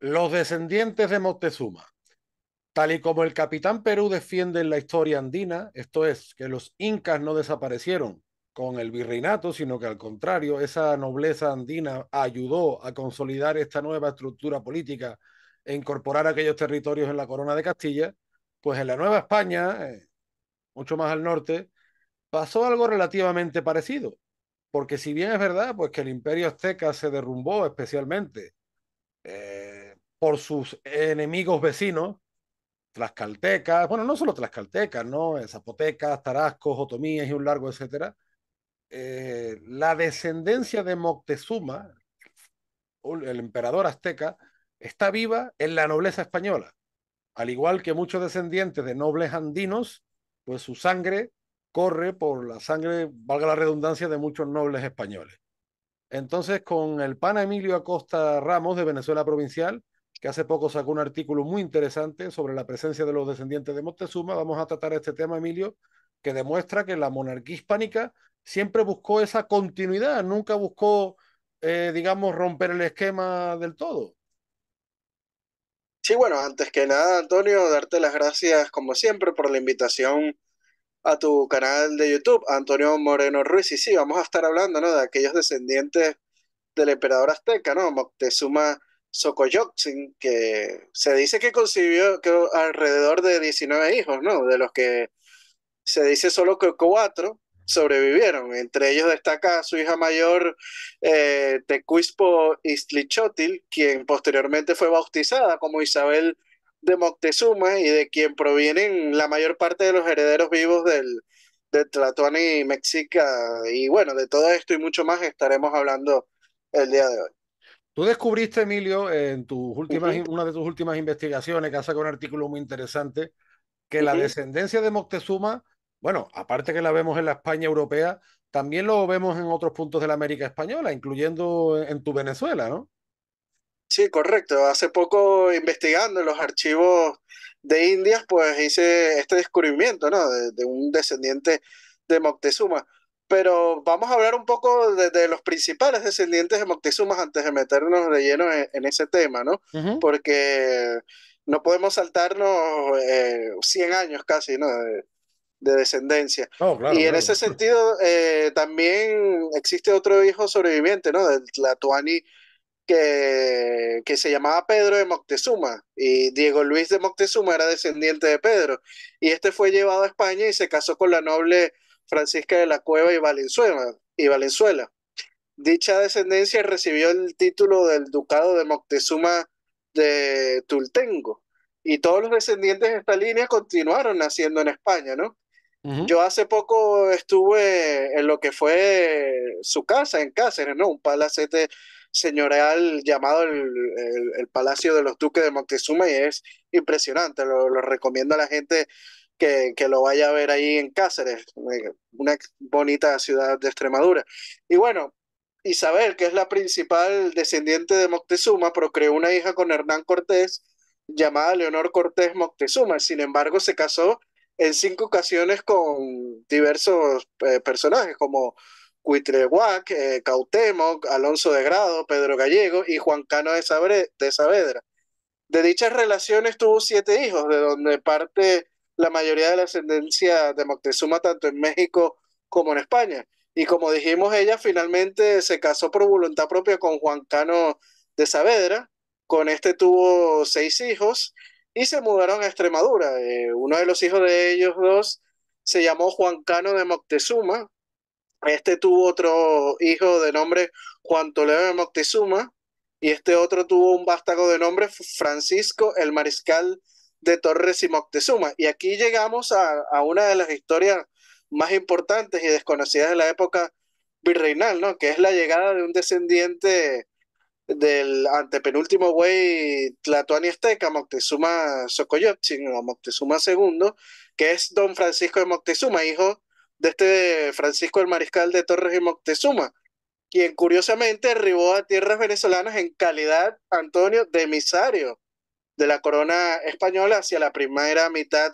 Los descendientes de Moctezuma. Tal y como el capitán Perú defiende en la historia andina, esto es, que los incas no desaparecieron con el virreinato, sino que al contrario, esa nobleza andina ayudó a consolidar esta nueva estructura política e incorporar aquellos territorios en la corona de Castilla, pues en la Nueva España, eh, mucho más al norte, pasó algo relativamente parecido. Porque si bien es verdad, pues que el imperio azteca se derrumbó especialmente eh, por sus enemigos vecinos, tlaxcaltecas, bueno, no solo tlaxcaltecas, ¿no? Eh, zapotecas, tarascos, otomíes y un largo etcétera, eh, la descendencia de Moctezuma, el emperador azteca, está viva en la nobleza española. Al igual que muchos descendientes de nobles andinos, pues su sangre corre por la sangre, valga la redundancia, de muchos nobles españoles. Entonces, con el pana Emilio Acosta Ramos de Venezuela Provincial, que hace poco sacó un artículo muy interesante sobre la presencia de los descendientes de Moctezuma, vamos a tratar este tema, Emilio, que demuestra que la monarquía hispánica siempre buscó esa continuidad, nunca buscó, eh, digamos, romper el esquema del todo. Sí, bueno, antes que nada, Antonio, darte las gracias como siempre por la invitación a tu canal de YouTube, Antonio Moreno Ruiz. Y sí, vamos a estar hablando de aquellos descendientes del emperador azteca, ¿no? Moctezuma Xocoyotzin, que se dice que concibió alrededor de 19 hijos, ¿no? De los que se dice solo que cuatro sobrevivieron. Entre ellos destaca su hija mayor, eh, Tecuispo Istlichotil, quien posteriormente fue bautizada como Isabel de Moctezuma y de quien provienen la mayor parte de los herederos vivos del, del y Mexica. Y bueno, de todo esto y mucho más estaremos hablando el día de hoy. Tú descubriste, Emilio, en tus últimas, una de tus últimas investigaciones, que has sacado un artículo muy interesante, que la descendencia de Moctezuma, bueno, aparte que la vemos en la España europea, también lo vemos en otros puntos de la América española, incluyendo en tu Venezuela, ¿no? Sí, correcto. Hace poco investigando en los archivos de Indias, pues hice este descubrimiento, ¿no? De, un descendiente de Moctezuma. Pero vamos a hablar un poco de, los principales descendientes de Moctezuma antes de meternos de lleno en, ese tema, ¿no? Porque no podemos saltarnos eh, 100 años casi, ¿no? De, descendencia. Oh, y en ese sentido, eh, también existe otro hijo sobreviviente, ¿no? Del Tlatoani que, se llamaba Pedro de Moctezuma y Diego Luis de Moctezuma era descendiente de Pedro y este fue llevado a España y se casó con la noble Francisca de la Cueva y Valenzuela. Y Valenzuela. Dicha descendencia recibió el título del ducado de Moctezuma de Tultengo y todos los descendientes de esta línea continuaron naciendo en España, ¿no? Yo hace poco estuve en lo que fue su casa en Cáceres, ¿no? Un palacete señorial llamado el, Palacio de los Duques de Moctezuma y es impresionante, lo, recomiendo a la gente que, que, lo vaya a ver ahí en Cáceres, eh, una bonita ciudad de Extremadura. Y bueno, Isabel, que es la principal descendiente de Moctezuma, procreó una hija con Hernán Cortés llamada Leonor Cortés Moctezuma. Sin embargo, se casó en cinco ocasiones con diversos eh, personajes como Cuitrehuac, eh, Cautemo, Cautemoc, Alonso de Grado, Pedro Gallego y Juan Cano de, de Saavedra. De dichas relaciones tuvo siete hijos, de donde parte la mayoría de la ascendencia de Moctezuma tanto en México como en España. Y como dijimos, ella finalmente se casó por voluntad propia con Juan Cano de Saavedra. Con este tuvo seis hijos y se mudaron a Extremadura. Eh, uno de los hijos de ellos dos se llamó Juan Cano de Moctezuma. Este tuvo otro hijo de nombre Juan Toledo de Moctezuma y este otro tuvo un vástago de nombre Francisco el Mariscal de Torres y Moctezuma. Y aquí llegamos a, a una de las historias más importantes y desconocidas de la época virreinal, ¿no? Que es la llegada de un descendiente del antepenúltimo güey Tlatoani Azteca, Moctezuma Xocoyotzin o Moctezuma II, que es don Francisco de Moctezuma, hijo de este Francisco el Mariscal de Torres y Moctezuma, quien curiosamente arribó a tierras venezolanas en calidad, Antonio, de emisario de la corona española hacia la primera mitad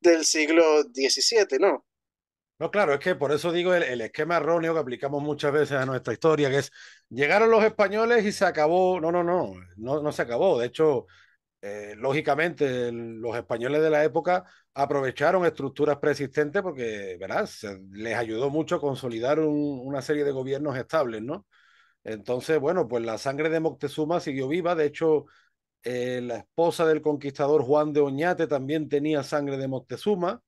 del siglo XVII, ¿no? No, claro, es que por eso digo el, el esquema erróneo que aplicamos muchas veces a nuestra historia, que es llegaron los españoles y se acabó. No, no, no, no, no se acabó. De hecho, eh, lógicamente, los españoles de la época aprovecharon estructuras preexistentes porque, verás, les ayudó mucho a consolidar una serie de gobiernos estables, ¿no? Entonces, bueno, pues la sangre de Moctezuma siguió viva. De hecho, eh, la esposa del conquistador Juan de Oñate también tenía sangre de Moctezuma.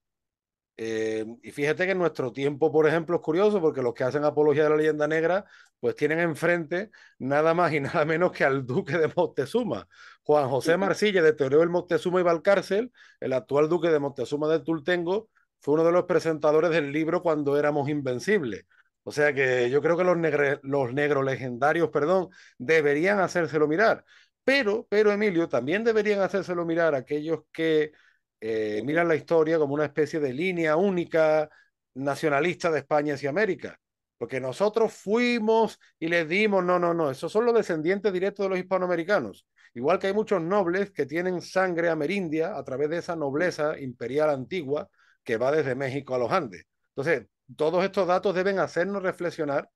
Eh, y fíjate que en nuestro tiempo, por ejemplo, es curioso porque los que hacen apología de la leyenda negra, pues tienen enfrente nada más y nada menos que al duque de Montezuma Juan José Marcilla, de Teoreo del Moctezuma y Valcárcel, el actual duque de Montezuma del Tultengo, fue uno de los presentadores del libro cuando éramos invencibles. O sea que yo creo que los, negros los legendarios, perdón, deberían hacérselo mirar. Pero, pero Emilio, también deberían hacérselo mirar aquellos que eh, miran la historia como una especie de línea única nacionalista de España hacia América. Porque nosotros fuimos y les dimos, no, no, no, esos son los descendientes directos de los hispanoamericanos. Igual que hay muchos nobles que tienen sangre amerindia a través de esa nobleza imperial antigua que va desde México a los Andes. Entonces, todos estos datos deben hacernos reflexionar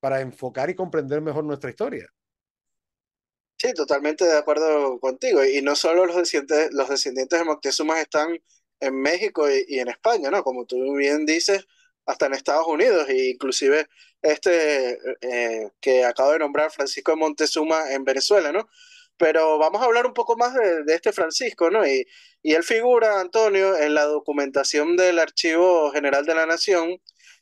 para enfocar y comprender mejor nuestra historia. Sí, totalmente de acuerdo contigo. Y no solo los descendientes, los descendientes de Moctezuma están en México y, en España, ¿no? Como tú bien dices, hasta en Estados Unidos, e inclusive este eh, que acabo de nombrar, Francisco de Montezuma, en Venezuela, ¿no? Pero vamos a hablar un poco más de, este Francisco, ¿no? Y, y, él figura, Antonio, en la documentación del Archivo General de la Nación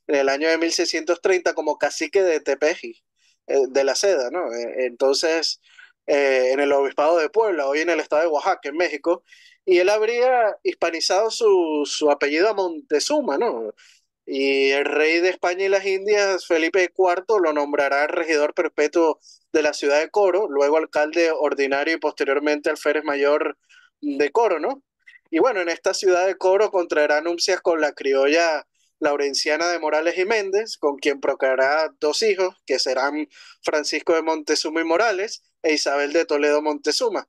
en el año de 1630 como cacique de Tepeji, eh, de la seda, ¿no? E, entonces, eh, en el Obispado de Puebla, hoy en el estado de Oaxaca, en México, y él habría hispanizado su, su apellido a Montezuma, ¿no? Y el rey de España y las Indias, Felipe IV, lo nombrará regidor perpetuo de la ciudad de Coro, luego alcalde ordinario y posteriormente alférez mayor de Coro, ¿no? Y bueno, en esta ciudad de Coro contraerá nupcias con la criolla Laurenciana de Morales y Méndez, con quien procreará dos hijos, que serán Francisco de Montezuma y Morales e Isabel de Toledo Montezuma.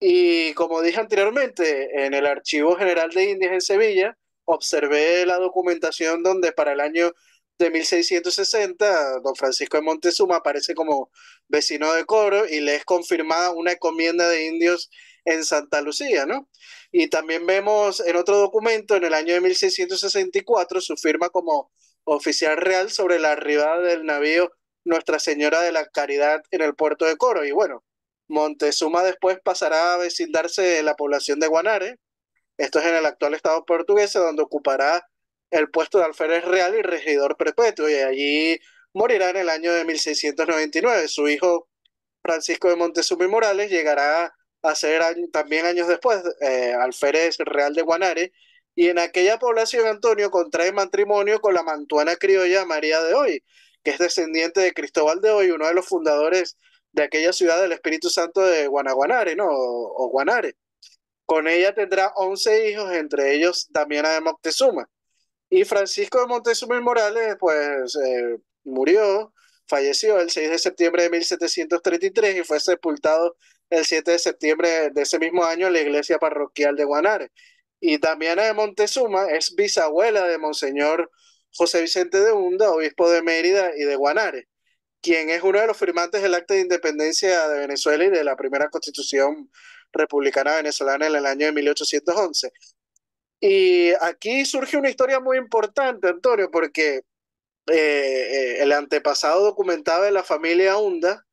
Y como dije anteriormente, en el Archivo General de Indias en Sevilla, observé la documentación donde para el año de 1660, don Francisco de Montezuma aparece como vecino de Coro y le es confirmada una encomienda de indios en Santa Lucía, ¿no? Y también vemos en otro documento, en el año de 1664, su firma como oficial real sobre la arribada del navío Nuestra Señora de la Caridad en el puerto de Coro. Y bueno, Montezuma después pasará a vecindarse de la población de Guanare, esto es en el actual Estado portugués, donde ocupará el puesto de alférez real y regidor perpetuo, y allí morirá en el año de 1699. Su hijo Francisco de Montezuma y Morales llegará a hacer también años después eh, alférez real de Guanare, y en aquella población Antonio contrae matrimonio con la mantuana criolla María de Hoy, que es descendiente de Cristóbal de Hoy, uno de los fundadores de aquella ciudad del Espíritu Santo de Guanaguanare, ¿no? O, Guanare. Con ella tendrá 11 hijos, entre ellos también a de Moctezuma. Y Francisco de Montezuma y Morales, pues, eh, murió, falleció el 6 de septiembre de 1733 y fue sepultado el 7 de septiembre de ese mismo año en la iglesia parroquial de Guanare. Y Damiana de Montezuma es bisabuela de Monseñor José Vicente de Hunda, obispo de Mérida y de Guanare, quien es uno de los firmantes del Acta de Independencia de Venezuela y de la primera Constitución Republicana Venezolana en el año de 1811. Y aquí surge una historia muy importante, Antonio, porque eh, eh, el antepasado documentado de la familia Hunda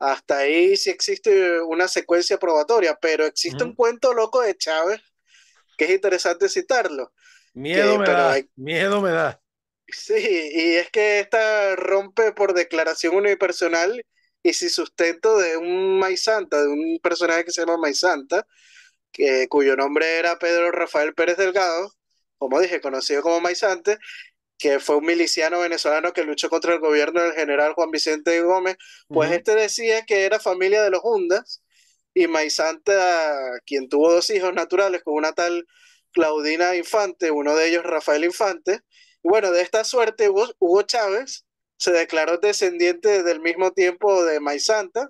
hasta ahí sí existe una secuencia probatoria, pero existe un cuento loco de Chávez que es interesante citarlo. Miedo me da, miedo me da. Sí, y es que esta rompe por declaración unipersonal y sin sustento de un Maizanta, de un personaje que se llama Maizanta, cuyo nombre era Pedro Rafael Pérez Delgado, como dije, conocido como Maizante, que fue un miliciano venezolano que luchó contra el gobierno del general Juan Vicente Gómez, pues este decía que era familia de los Hundas y Maizanta, quien tuvo dos hijos naturales con una tal Claudina Infante, uno de ellos Rafael Infante. Y bueno, de esta suerte Hugo, Chávez se declaró descendiente del mismo tiempo de Maizanta,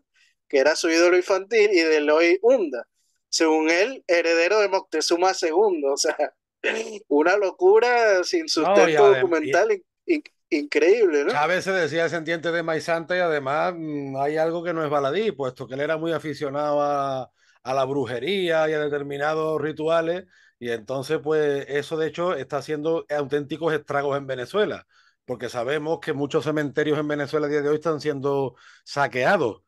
que era su ídolo infantil, y de loy Hunda, según él, heredero de Moctezuma II, o sea, una locura sin su documental increíble, ¿no? A veces decía sentiente de Maizanta y además mm, hay algo que no es baladí, puesto que él era muy aficionado a, la brujería y a determinados rituales, y entonces pues eso de hecho está haciendo auténticos estragos en Venezuela, porque sabemos que muchos cementerios en Venezuela a día de hoy están siendo saqueados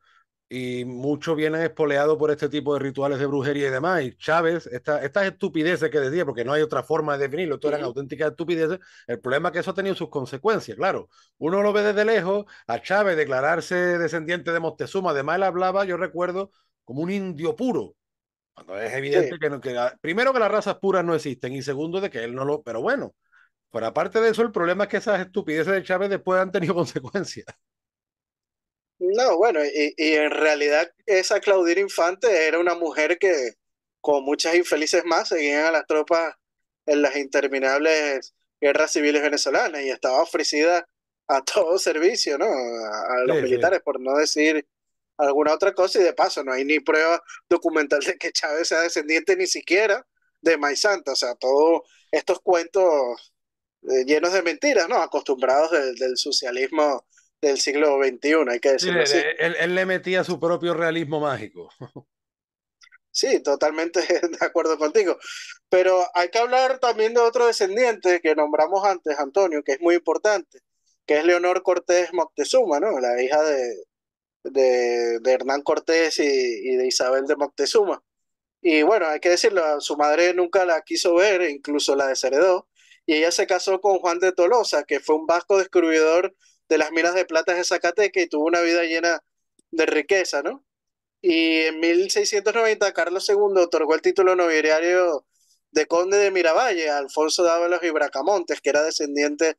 y muchos vienen espoleados por este tipo de rituales de brujería y demás. Y Chávez, estas estupideces que decía, porque no hay otra forma de definirlo, esto eran auténticas estupideces, el problema es que eso ha tenido sus consecuencias, claro. Uno lo ve desde lejos, a Chávez declararse descendiente de Moctezuma, además él hablaba, yo recuerdo, como un indio puro. Cuando es evidente que, no, que primero que las razas puras no existen y segundo de que él no lo, pero bueno, pero aparte de eso, el problema es que esas estupideces de Chávez después han tenido consecuencias. No, bueno, y, en realidad esa Claudina Infante era una mujer que, con muchas infelices más, seguían a las tropas en las interminables guerras civiles venezolanas y estaba ofrecida a todo servicio, ¿no? A, los militares, por no decir alguna otra cosa, y de paso, no hay ni prueba documental de que Chávez sea descendiente ni siquiera de Santa. o sea, todos estos cuentos eh, llenos de mentiras, ¿no? Acostumbrados del, del socialismo del siglo XXI, hay que decirlo eh, Él, le metía su propio realismo mágico. Sí, totalmente de acuerdo contigo. Pero hay que hablar también de otro descendiente que nombramos antes, Antonio, que es muy importante, que es Leonor Cortés Moctezuma, ¿no? La hija de, de, Hernán Cortés y, y, de Isabel de Moctezuma. Y bueno, hay que decirlo, su madre nunca la quiso ver, incluso la desheredó, y ella se casó con Juan de Tolosa, que fue un vasco descubridor de las minas de plata de Zacatecas y tuvo una vida llena de riqueza, ¿no? Y en 1690 Carlos II otorgó el título nobiliario de conde de Miravalle a Alfonso Dávalos y Bracamontes, que era descendiente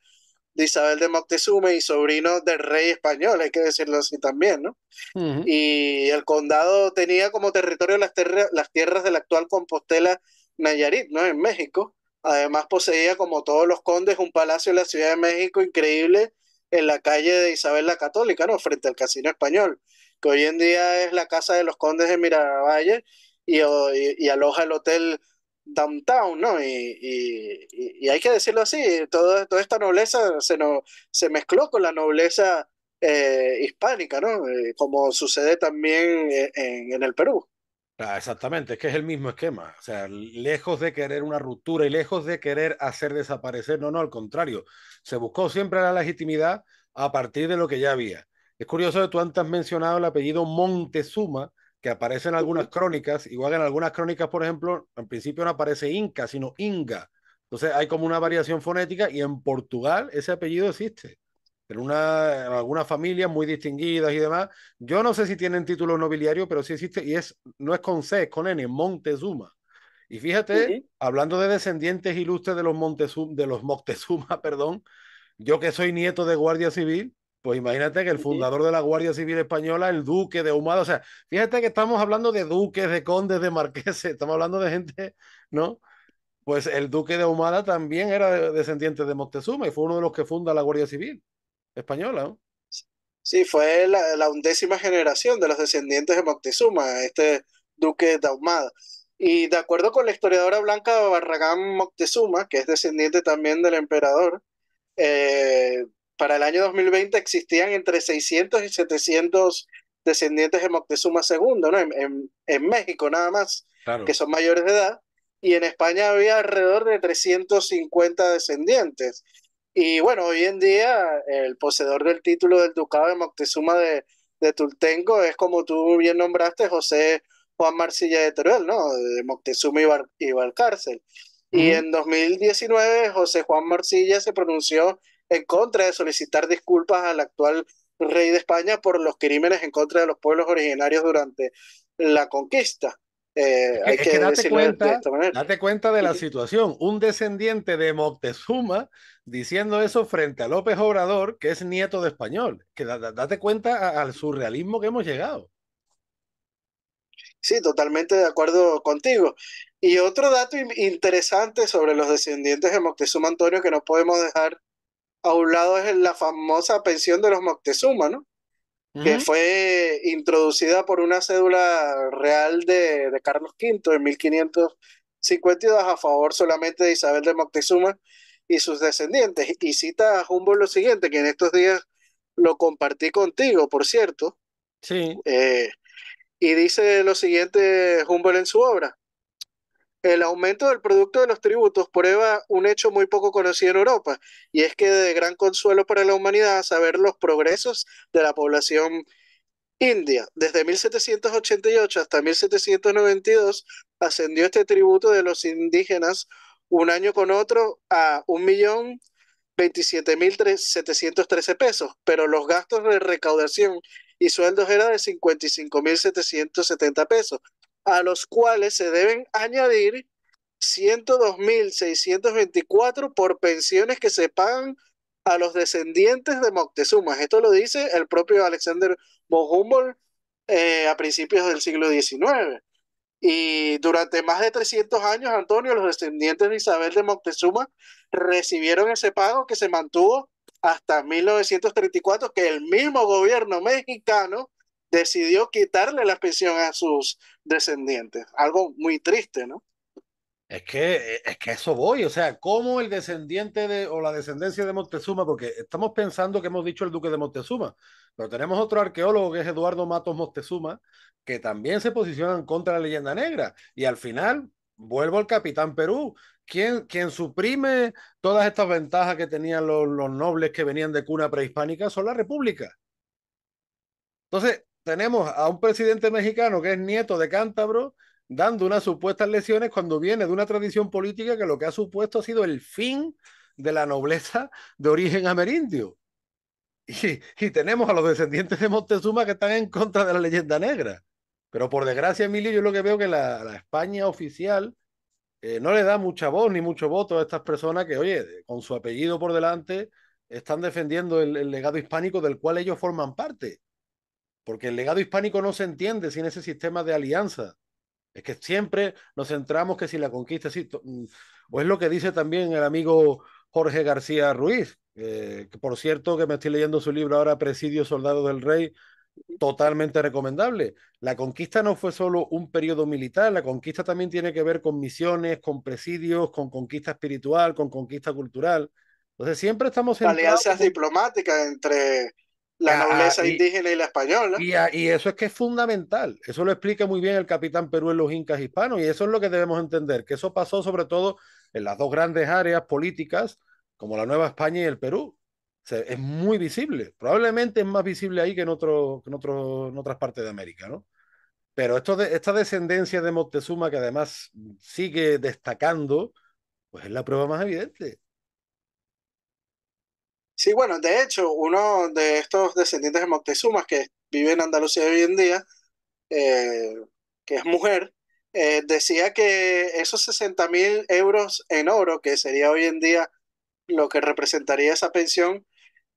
de Isabel de Moctezuma y sobrino del rey español, hay que decirlo así también, ¿no? Y el condado tenía como territorio las, las tierras de la actual Compostela Nayarit, ¿no? En México. Además poseía, como todos los condes, un palacio en la Ciudad de México increíble en la calle de Isabel la Católica, ¿no? Frente al Casino Español, que hoy en día es la casa de los condes de Miravalle y, aloja el hotel downtown, ¿no? Y, hay que decirlo así, toda, esta nobleza se, no, se mezcló con la nobleza eh, hispánica, ¿no? Eh, como sucede también eh, en, el Perú. Ah, exactamente, es que es el mismo esquema. O sea, lejos de querer una ruptura y lejos de querer hacer desaparecer, no, no, al contrario. Se buscó siempre la legitimidad a partir de lo que ya había. Es curioso que tú antes has mencionado el apellido Montezuma, que aparece en algunas crónicas, igual que en algunas crónicas, por ejemplo, en principio no aparece Inca, sino Inga. Entonces hay como una variación fonética y en Portugal ese apellido existe en, una, algunas familias muy distinguidas y demás. Yo no sé si tienen título nobiliario, pero sí existe, y es, no es con C, es con N, Montezuma. Y fíjate, hablando de descendientes ilustres de los, Montezuma, de los Moctezuma, perdón, yo que soy nieto de Guardia Civil, pues imagínate que el fundador de la Guardia Civil Española, el duque de Humada, o sea, fíjate que estamos hablando de duques, de condes, de marqueses, estamos hablando de gente, ¿no? Pues el duque de Humada también era descendiente de Moctezuma y fue uno de los que funda la Guardia Civil española. ¿no? Sí, fue la, undécima generación de los descendientes de Moctezuma, este duque de Ahumada. Y de acuerdo con la historiadora Blanca Barragán Moctezuma, que es descendiente también del emperador, eh, para el año 2020 existían entre 600 y 700 descendientes de Moctezuma II, ¿no? en, México nada más, que son mayores de edad, y en España había alrededor de 350 descendientes. Y bueno, hoy en día el poseedor del título del Ducado de Moctezuma de, Tultengo es como tú bien nombraste, José Juan Marcilla de Teruel, ¿no? De Moctezuma y, Valcárcel. Y en 2019 José Juan Marcilla se pronunció en contra de solicitar disculpas al actual rey de España por los crímenes en contra de los pueblos originarios durante la conquista. Eh, hay que, cuenta, de date cuenta de la situación. Un descendiente de Moctezuma diciendo eso frente a López Obrador, que es nieto de español. Que date cuenta al surrealismo que hemos llegado. Sí, totalmente de acuerdo contigo. Y otro dato interesante sobre los descendientes de Moctezuma Antonio que no podemos dejar a un lado es la famosa pensión de los Moctezuma, ¿no? que fue introducida por una cédula real de, Carlos V en 1552 a favor solamente de Isabel de Moctezuma y sus descendientes. Y cita a Humboldt lo siguiente, que en estos días lo compartí contigo, por cierto. Sí. Eh, y dice lo siguiente Humboldt en su obra. El aumento del producto de los tributos prueba un hecho muy poco conocido en Europa, y es que de gran consuelo para la humanidad saber los progresos de la población india. Desde 1788 hasta 1792 ascendió este tributo de los indígenas un año con otro a 1.027.713 pesos, pero los gastos de recaudación y sueldos eran de 55.770 pesos, a los cuales se deben añadir 102.624 por pensiones que se pagan a los descendientes de Moctezuma. Esto lo dice el propio Alexander von eh, a principios del siglo XIX. Y durante más de 300 años, Antonio, los descendientes de Isabel de Moctezuma recibieron ese pago que se mantuvo hasta 1934, que el mismo gobierno mexicano decidió quitarle la pensión a sus descendientes. Algo muy triste, ¿no? Es que, es que eso voy, o sea, cómo el descendiente de, o la descendencia de Montezuma, porque estamos pensando que hemos dicho el duque de Montezuma, pero tenemos otro arqueólogo que es Eduardo Matos Montezuma, que también se posicionan contra la leyenda negra. Y al final, vuelvo al capitán Perú, quien, quien suprime todas estas ventajas que tenían los, los nobles que venían de cuna prehispánica son la república. Entonces, tenemos a un presidente mexicano que es nieto de cántabro dando unas supuestas lesiones cuando viene de una tradición política que lo que ha supuesto ha sido el fin de la nobleza de origen amerindio. Y, tenemos a los descendientes de Montezuma que están en contra de la leyenda negra. Pero por desgracia, Emilio, yo lo que veo que la, España oficial eh, no le da mucha voz ni mucho voto a estas personas que, oye, con su apellido por delante, están defendiendo el legado hispánico del cual ellos forman parte porque el legado hispánico no se entiende sin ese sistema de alianza. Es que siempre nos centramos que si la conquista, sí, mm, o es lo que dice también el amigo Jorge García Ruiz, eh, que por cierto que me estoy leyendo su libro ahora, Presidio Soldado del Rey, totalmente recomendable. La conquista no fue solo un periodo militar, la conquista también tiene que ver con misiones, con presidios, con conquista espiritual, con conquista cultural. Entonces siempre estamos... Alianzas diplomáticas entre la nobleza indígena y la española. Y, eso es que es fundamental. Eso lo explica muy bien el capitán Perú en los incas hispanos. Y eso es lo que debemos entender, que eso pasó sobre todo en las dos grandes áreas políticas, como la Nueva España y el Perú. es muy visible. Probablemente es más visible ahí que en, otro, en otras partes de América, ¿no? Pero esto de, esta descendencia de Moctezuma, que además sigue destacando, pues es la prueba más evidente. Sí, bueno, de hecho, uno de estos descendientes de Moctezuma que vive en Andalucía hoy en día, eh, que es mujer, eh, decía que esos 60 mil euros en oro, que sería hoy en día lo que representaría esa pensión,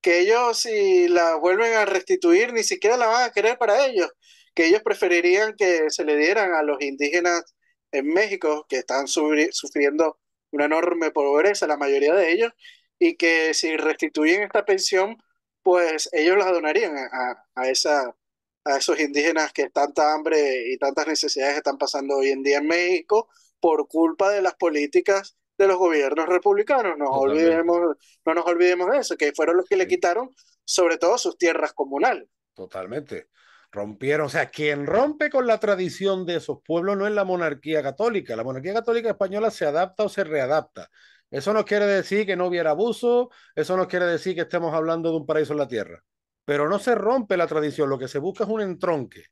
que ellos si la vuelven a restituir ni siquiera la van a querer para ellos, que ellos preferirían que se le dieran a los indígenas en México, que están sufriendo una enorme pobreza, la mayoría de ellos, y que si restituyen esta pensión, pues ellos la donarían a, a, esa, a esos indígenas que tanta hambre y tantas necesidades están pasando hoy en día en México por culpa de las políticas de los gobiernos republicanos. No, olvidemos, no nos olvidemos de eso, que fueron los que le quitaron sobre todo sus tierras comunales. Totalmente. Rompieron, o sea, quien rompe con la tradición de esos pueblos no es la monarquía católica. La monarquía católica española se adapta o se readapta. Eso no quiere decir que no hubiera abuso, eso no quiere decir que estemos hablando de un paraíso en la tierra. Pero no se rompe la tradición, lo que se busca es un entronque.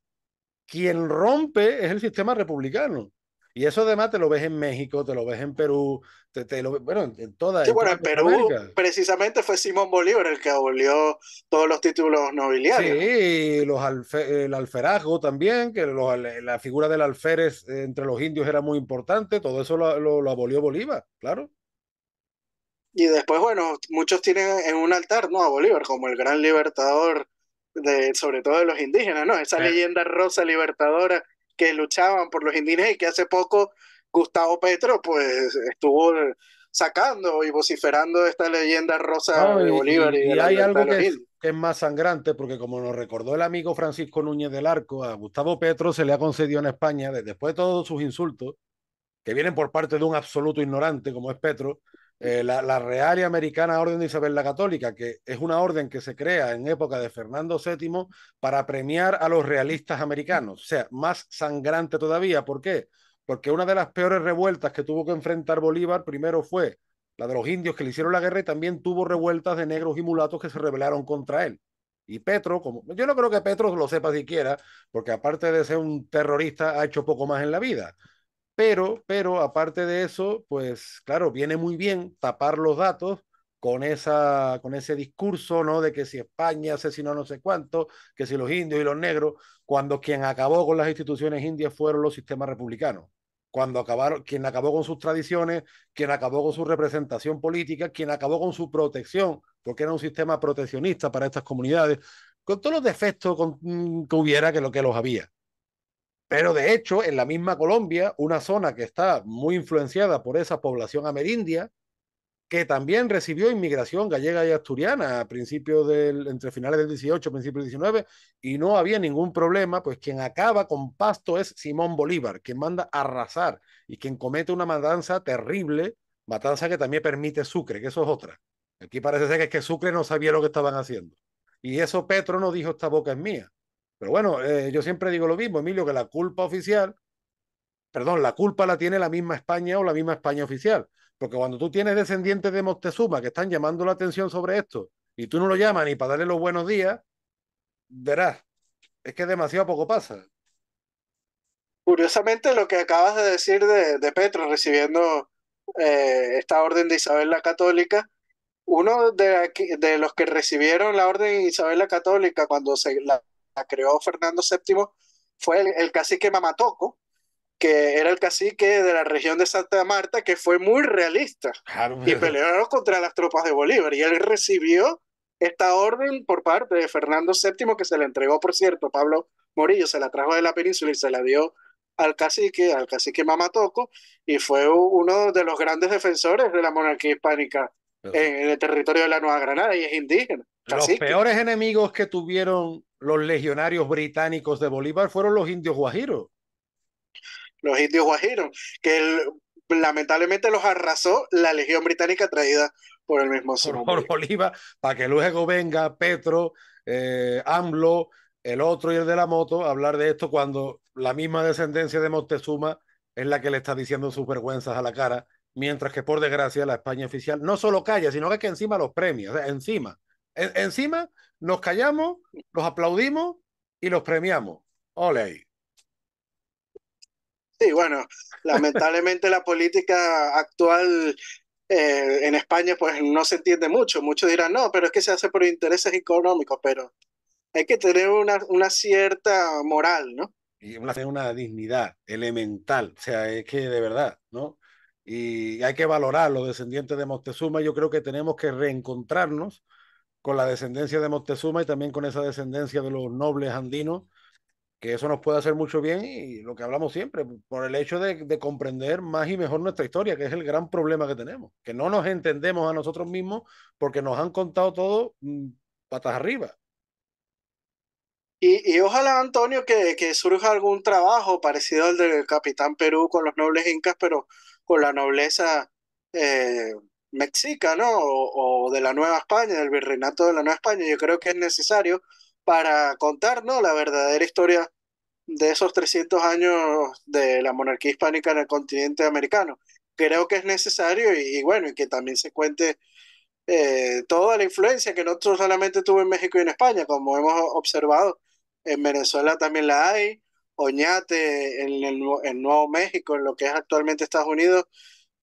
Quien rompe es el sistema republicano. Y eso además te lo ves en México, te lo ves en Perú, te, bueno, en toda Sí, bueno, en Perú precisamente fue Simón Bolívar el que abolió todos los títulos nobiliarios. Sí, los el alferazgo también, que la figura del alférez entre los indios era muy importante, todo eso lo abolió Bolívar, claro. Y después, bueno, muchos tienen en un altar, ¿no? A Bolívar, como el gran libertador, sobre todo de los indígenas, ¿no? Esa leyenda rosa libertadora que luchaban por los indígenas y que hace poco Gustavo Petro, pues, estuvo sacando y vociferando esta leyenda rosa de Bolívar. Y, hay algo que es, que es, más sangrante, porque como nos recordó el amigo Francisco Núñez del Arco, a Gustavo Petro se le ha concedido en España, después de todos sus insultos, que vienen por parte de un absoluto ignorante como es Petro, eh, la, la, Real y Americana Orden de Isabel la Católica, que es una orden que se crea en época de Fernando VII para premiar a los realistas americanos. O sea, más sangrante todavía. ¿Por qué? Porque una de las peores revueltas que tuvo que enfrentar Bolívar primero fue la de los indios que le hicieron la guerra y también tuvo revueltas de negros y mulatos que se rebelaron contra él. Y Petro, como yo no creo que Petro lo sepa siquiera, porque aparte de ser un terrorista, ha hecho poco más en la vida. Pero, pero aparte de eso, pues claro, viene muy bien tapar los datos con, esa, con ese discurso, ¿no? De que si España asesinó no sé cuánto, que si los indios y los negros, cuando quien acabó con las instituciones indias fueron los sistemas republicanos. Cuando acabaron, quien acabó con sus tradiciones, quien acabó con su representación política, quien acabó con su protección, porque era un sistema proteccionista para estas comunidades, con todos los defectos que hubiera, que lo que los había. Pero de hecho, en la misma Colombia, una zona que está muy influenciada por esa población amerindia, que también recibió inmigración gallega y asturiana a principios del, entre finales del 18, principios del 19, y no había ningún problema, pues quien acaba con Pasto es Simón Bolívar, quien manda a arrasar y quien comete una matanza terrible, matanza que también permite Sucre, que eso es otra. Aquí parece ser que, es que Sucre no sabía lo que estaban haciendo. Y eso Petro no dijo, esta boca es mía. Pero bueno, eh, yo siempre digo lo mismo, Emilio, que la culpa oficial, perdón, la culpa la tiene la misma España o la misma España oficial. Porque cuando tú tienes descendientes de Moctezuma que están llamando la atención sobre esto y tú no lo llamas ni para darle los buenos días, verás, es que demasiado poco pasa. Curiosamente, lo que acabas de decir de, de Petro recibiendo eh, esta orden de Isabel la Católica, uno de, de los que recibieron la orden Isabel la Católica cuando se la creó Fernando VII fue el, cacique Mamatoco, que era el cacique de la región de Santa Marta, que fue muy realista y peleó contra las tropas de Bolívar. Y él recibió esta orden por parte de Fernando VII, que se le entregó, por cierto, Pablo Morillo, se la trajo de la península y se la dio al cacique, al cacique Mamatoco, y fue uno de los grandes defensores de la monarquía hispánica en, el territorio de la Nueva Granada y es indígena. Los peores enemigos que tuvieron los legionarios británicos de Bolívar fueron los indios guajiros. Los indios guajiros, que lamentablemente los arrasó la legión británica traída por el mismo Simón por, Bolívar, para que luego venga Petro, eh, AMLO, el otro y el de la moto a hablar de esto cuando la misma descendencia de Moctezuma es la que le está diciendo sus vergüenzas a la cara, mientras que por desgracia la España oficial no solo calla, sino que, encima los premios, encima encima nos callamos, los aplaudimos y los premiamos. Ole Sí, bueno, lamentablemente la política actual eh, en España pues no se entiende mucho. Muchos dirán, no, pero es que se hace por intereses económicos, pero hay que tener una, una cierta moral, ¿no? Y una, una dignidad elemental, o sea, es que de verdad, ¿no? Y hay que valorar los descendientes de Moctezuma. Yo creo que tenemos que reencontrarnos con la descendencia de Moctezuma y también con esa descendencia de los nobles andinos, que eso nos puede hacer mucho bien y lo que hablamos siempre, por el hecho de, comprender más y mejor nuestra historia, que es el gran problema que tenemos, que no nos entendemos a nosotros mismos porque nos han contado todo mm, patas arriba. Y, y, ojalá, Antonio, que, que, surja algún trabajo parecido al del Capitán Perú con los nobles incas, pero con la nobleza eh, mexicano o, o, de la Nueva España, del virreinato de la Nueva España. Yo creo que es necesario para contar, ¿no? la verdadera historia de esos 300 años de la monarquía hispánica en el continente americano. Creo que es necesario y, bueno, y que también se cuente eh, toda la influencia que no solamente tuvo en México y en España, como hemos observado, en Venezuela también la hay, Oñate en el en Nuevo México, en lo que es actualmente Estados Unidos,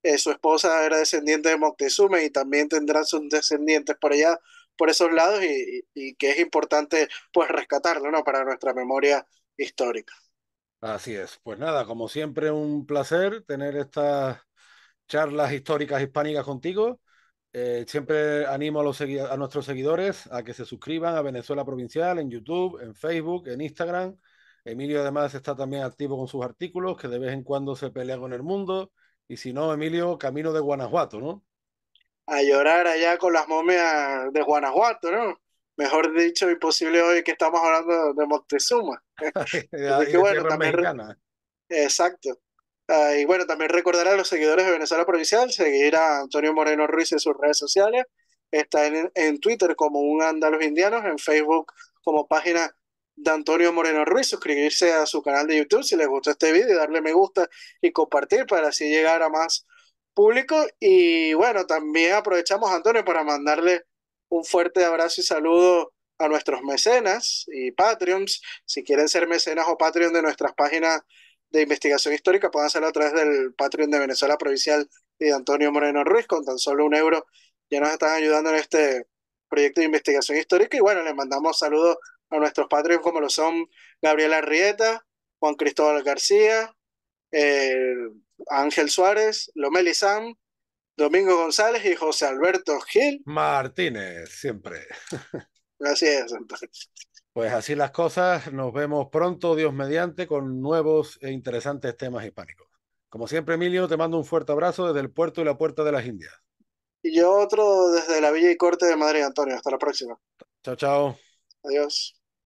eh, su esposa era descendiente de Moctezuma y también tendrán sus descendientes por allá, por esos lados, y, que es importante pues rescatarlo, ¿no? Para nuestra memoria histórica. Así es. Pues nada, como siempre, un placer tener estas charlas históricas hispánicas contigo. Eh, siempre animo a, a nuestros seguidores a que se suscriban a Venezuela Provincial en YouTube, en Facebook, en Instagram. Emilio además está también activo con sus artículos, que de vez en cuando se pelea con el mundo y si no, Emilio, camino de Guanajuato, ¿no? A llorar allá con las momias de Guanajuato, ¿no? Mejor dicho, imposible hoy que estamos hablando de Montezuma. que bueno, también... Exacto. Ah, y bueno, también recordar a los seguidores de Venezuela Provincial, seguir a Antonio Moreno Ruiz en sus redes sociales. Está en, en Twitter como un andaluz Indianos, en Facebook como página de Antonio Moreno Ruiz, suscribirse a su canal de YouTube si les gustó este video, darle me gusta y compartir para así llegar a más público. Y bueno, también aprovechamos, Antonio, para mandarle un fuerte abrazo y saludo a nuestros mecenas y Patreons. Si quieren ser mecenas o Patreon de nuestras páginas de investigación histórica, pueden hacerlo a través del Patreon de Venezuela Provincial y de Antonio Moreno Ruiz, con tan solo un euro. Ya nos están ayudando en este proyecto de investigación histórica. Y bueno, les mandamos saludos a nuestros Patreons como lo son Gabriela Arrieta, Juan Cristóbal García, eh, Ángel Suárez, Lomeli Sam, Domingo González y José Alberto Gil. Martínez, siempre. Así es, Pues así las cosas, nos vemos pronto, Dios mediante, con nuevos e interesantes temas hispánicos. Como siempre, Emilio, te mando un fuerte abrazo desde el puerto y la puerta de las Indias. Y yo otro desde la Villa y Corte de Madrid, Antonio. Hasta la próxima. Chao, chao. Adiós.